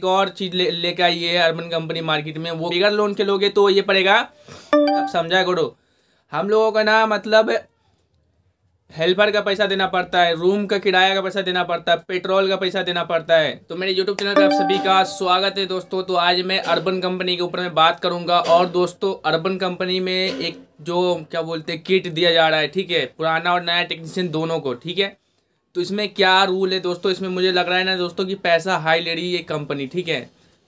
एक और चीज लेके ले आई है अर्बन कंपनी मार्केट में वो बिगर लोन के लोगे तो ये पड़ेगा आप समझा करो हम लोगों का ना मतलब हेल्पर का पैसा देना पड़ता है रूम का किराया का पैसा देना पड़ता है पेट्रोल का पैसा देना पड़ता है तो मेरे यूट्यूब चैनल पर आप सभी का स्वागत है दोस्तों तो आज मैं अर्बन कंपनी के ऊपर में बात करूंगा और दोस्तों अर्बन कंपनी में एक जो क्या बोलते हैं किट दिया जा रहा है ठीक है पुराना और नया टेक्नीशियन दोनों को ठीक है तो इसमें क्या रूल है दोस्तों इसमें मुझे लग रहा है ना दोस्तों कि पैसा हाई ले रही है कंपनी ठीक है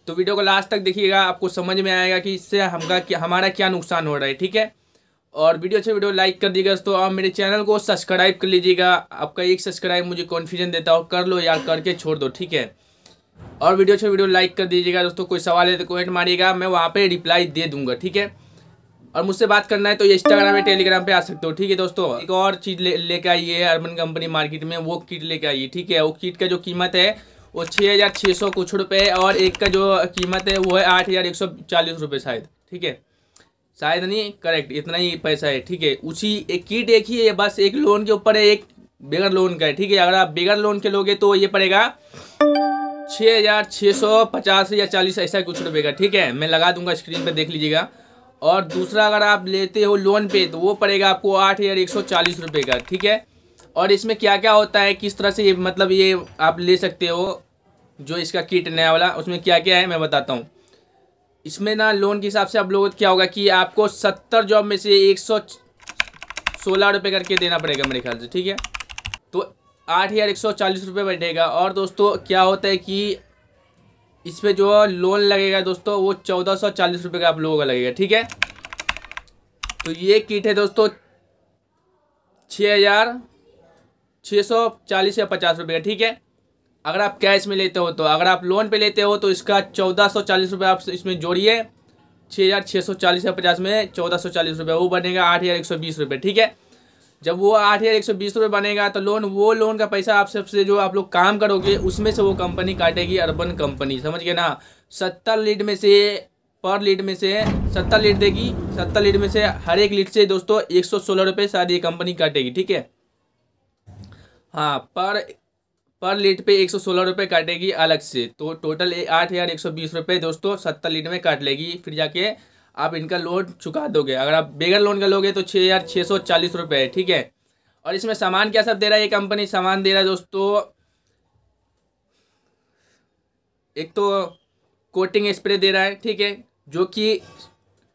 तो वीडियो को लास्ट तक देखिएगा आपको समझ में आएगा कि इससे हमका क्या हमारा क्या नुकसान हो रहा है ठीक है और वीडियो अच्छे वीडियो लाइक कर दीजिएगा दोस्तों और मेरे चैनल को सब्सक्राइब कर लीजिएगा आपका एक सब्सक्राइब मुझे कॉन्फ्यूजन देता हो कर लो यार करके छोड़ दो ठीक है और वीडियो अच्छे वीडियो लाइक कर दीजिएगा दोस्तों कोई सवाल है तो कमेंट मारिएगा मैं वहाँ पर रिप्लाई दे दूँगा ठीक है और मुझसे बात करना है तो ये इंस्टाग्राम या टेलीग्राम पे आ सकते हो ठीक है दोस्तों एक और चीज़ लेके आई है अर्बन कंपनी मार्केट में वो किट लेके आई है ठीक है वो किट का जो कीमत है वो छः हज़ार छः सौ कुछ रुपये और एक का जो कीमत है वो है आठ हज़ार एक सौ चालीस रुपये शायद ठीक है शायद नहीं करेक्ट इतना ही पैसा है ठीक है उसी एक किट एक ही है बस एक लोन के ऊपर है एक बेगर लोन का है ठीक है अगर आप बेगर लोन के लोगे तो ये पड़ेगा छः हज़ार छः सौ पचास या चालीस ऐसा कुछ रुपये का ठीक है मैं लगा दूंगा स्क्रीन पर देख लीजिएगा और दूसरा अगर आप लेते हो लोन पे तो वो पड़ेगा आपको आठ हज़ार एक सौ चालीस रुपये का ठीक है और इसमें क्या क्या होता है किस तरह से ये मतलब ये आप ले सकते हो जो इसका किट नया वाला उसमें क्या क्या है मैं बताता हूँ इसमें ना लोन के हिसाब से आप लोगों को क्या होगा कि आपको सत्तर जॉब में से एक सौ सोलह रुपये करके देना पड़ेगा मेरे ख्याल से ठीक है तो आठ हज़ार एक सौ चालीस रुपये बैठेगा और दोस्तों क्या होता है कि इस पर जो लोन लगेगा दोस्तों वो चौदह सौ चालीस रुपये का आप लोगों का लगेगा ठीक है तो ये किट है दोस्तों छः हज़ार छः सौ चालीस या पचास रुपये का ठीक है अगर आप कैश में लेते हो तो अगर आप लोन पे लेते हो तो इसका चौदह सौ चालीस रुपये आप इसमें जोड़िए छः हज़ार छः सौ चालीस या पचास में चौदह सौ चालीस रुपये वो बनेगा आठ हज़ार एक सौ बीस रुपये ठीक है जब वो आठ हज़ार एक सौ बीस रुपये बनेगा तो लोन वो लोन का पैसा आप सबसे जो आप लोग काम करोगे उसमें से वो कंपनी काटेगी अर्बन कंपनी समझ गए ना सत्तर लीड में से पर लीड में से सत्तर लीड देगी सत्तर लीड में से हर एक लीड से दोस्तों एक सौ सोलह रुपये शायद ये कंपनी काटेगी ठीक है हाँ पर पर लीड पे एक सौ सोलह रुपये काटेगी अलग से तो टोटल आठ हज़ार एक सौ बीस रुपये दोस्तों सत्तर लीड में काट लेगी फिर जाके आप इनका लोन चुका दोगे अगर आप बेगर लोन का लोगे तो छः हज़ार छः सौ चालीस रुपये है ठीक है और इसमें सामान क्या सब दे रहा है ये कंपनी सामान दे रहा है दोस्तों एक तो कोटिंग स्प्रे दे रहा है ठीक है जो कि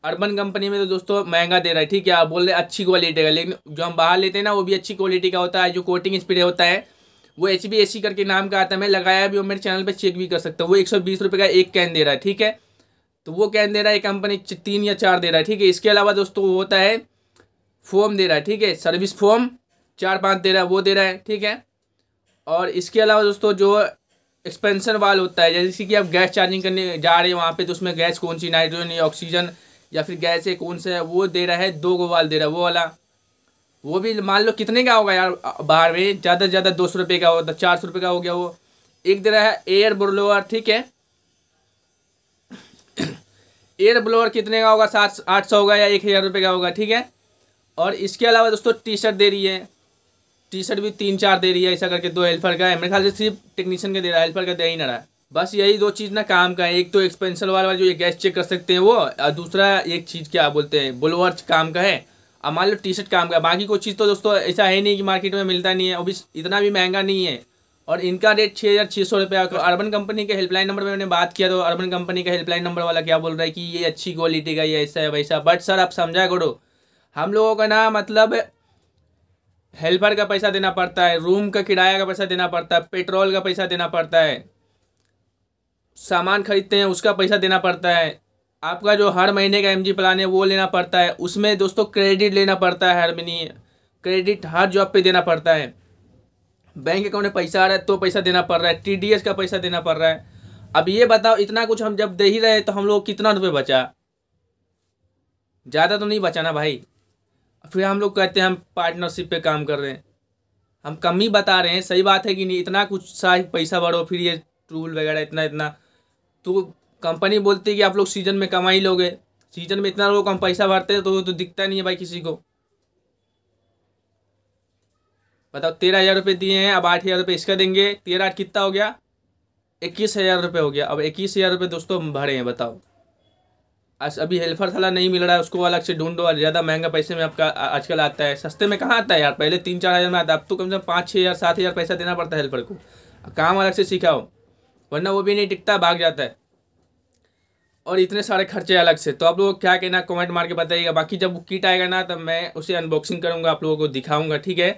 अर्बन कंपनी में तो दोस्तों महंगा दे रहा है ठीक है आप बोल रहे अच्छी क्वालिटी का लेकिन जो हम बाहर लेते हैं ना वो भी अच्छी क्वालिटी का होता है जो कोटिंग स्प्रे होता है वो एच बी एस सी करके नाम का आता है मैं लगाया भी हूँ मेरे चैनल पर चेक भी कर सकता हूँ वो एक सौ बीस रुपये का एक कैन दे रहा है ठीक है तो वो कह दे रहा है कंपनी तीन या चार दे रहा है ठीक है इसके अलावा दोस्तों होता है फॉर्म दे रहा है ठीक है सर्विस फॉर्म चार पाँच दे रहा है वो दे रहा है ठीक है और इसके अलावा दोस्तों जो एक्सपेंशन वाल होता है जैसे कि आप गैस चार्जिंग करने जा रहे हैं वहाँ पे तो उसमें गैस कौन सी नाइट्रोजन या ऑक्सीजन या फिर गैस है कौन सा है वो दे रहा है दो गो वाल दे रहा है वो वाला वो भी मान लो कितने का होगा यार बाहर में ज़्यादा से ज़्यादा दो सौ रुपये का होता चार सौ रुपये का हो गया वो एक दे रहा है एयर ब्लोअर ठीक है एयर ब्लोअर कितने का होगा सात आठ सौ होगा या एक हज़ार रुपये का होगा ठीक है और इसके अलावा दोस्तों टी शर्ट दे रही है टी शर्ट भी तीन चार दे रही है ऐसा करके दो हेल्पर का है मेरे ख्याल से सिर्फ टेक्नीशियन का दे रहा है हेल्पर का दे ही ना रहा बस यही दो चीज़ ना काम का है एक तो एक्सपेंशन वाला जो ये गैस चेक कर सकते हैं वो और दूसरा एक चीज़ क्या बोलते हैं ब्लोअर काम का है और मान लो टी शर्ट काम का बाकी कोई चीज़ तो दोस्तों ऐसा है नहीं कि मार्केट में मिलता नहीं है अभी इतना भी महंगा नहीं है और इनका रेट छः हज़ार छः सौ रुपया अर्बन कंपनी के हेल्पलाइन नंबर में मैंने बात किया तो अर्बन कंपनी का हेल्पलाइन नंबर वाला क्या बोल रहा है कि ये अच्छी क्वालिटी का ये ऐसा है वैसा बट सर आप समझा करो हम लोगों का ना मतलब हेल्पर का पैसा देना पड़ता है रूम का किराया का पैसा देना पड़ता है पेट्रोल का पैसा देना पड़ता है सामान खरीदते हैं उसका पैसा देना पड़ता है आपका जो हर महीने का जी प्लान है वो लेना पड़ता है उसमें दोस्तों क्रेडिट लेना पड़ता है हर महीने क्रेडिट हर जॉब पर देना पड़ता है बैंक अकाउंट में पैसा आ रहा है तो पैसा देना पड़ रहा है टी का पैसा देना पड़ रहा है अब ये बताओ इतना कुछ हम जब दे ही रहे तो हम लोग कितना रुपये बचा ज़्यादा तो नहीं बचाना भाई फिर हम लोग कहते हैं हम पार्टनरशिप पे काम कर रहे हैं हम कम ही बता रहे हैं सही बात है कि नहीं इतना कुछ सा पैसा भरो फिर ये टूल वगैरह इतना इतना तो कंपनी बोलती है कि आप लोग सीजन में कमाई लोगे सीजन में इतना लोग हम पैसा भरते हैं तो तो दिखता नहीं है भाई किसी को बताओ तेरह हज़ार रुपये दिए हैं अब आठ हज़ार रुपये इसका देंगे तेरह आठ कितना हो गया इक्कीस हज़ार रुपये हो गया अब इक्कीस हज़ार रुपये दोस्तों भरे हैं बताओ अभी हेल्पर थाला नहीं मिल रहा है उसको अलग से ढूंढो और ज़्यादा महंगा पैसे में आपका आजकल आता है सस्ते में कहाँ आता है यार पहले तीन चार हज़ार में आता है अब तो कम से कम पाँच छः हज़ार सात हज़ार पैसा देना पड़ता है हेल्पर को काम अलग से सिखाओ वरना वो भी नहीं टिकता भाग जाता है और इतने सारे खर्चे अलग से तो आप लोग क्या कहना कमेंट मार के बताइएगा बाकी जब वो किट आएगा ना तब मैं उसे अनबॉक्सिंग करूँगा आप लोगों को दिखाऊँगा ठीक है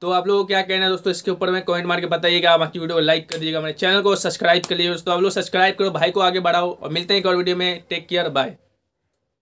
तो आप लोगों को क्या कहना है दोस्तों इसके ऊपर में कमेंट मार के बताइएगा बाकी वीडियो को लाइक कर दीजिएगा मेरे चैनल को सब्सक्राइब कर लीजिए दोस्तों आप लोग सब्सक्राइब करो भाई को आगे बढ़ाओ और मिलते हैं एक और वीडियो में टेक केयर बाय